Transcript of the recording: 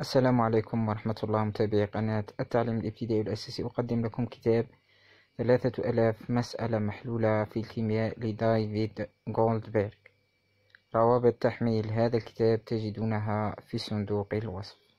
السلام عليكم ورحمة الله متابعي قناة التعليم الابتدائي الأساسي أقدم لكم كتاب ثلاثة ألاف مسألة محلولة في الكيمياء لدايفيد جولدبرغ روابط تحميل هذا الكتاب تجدونها في صندوق الوصف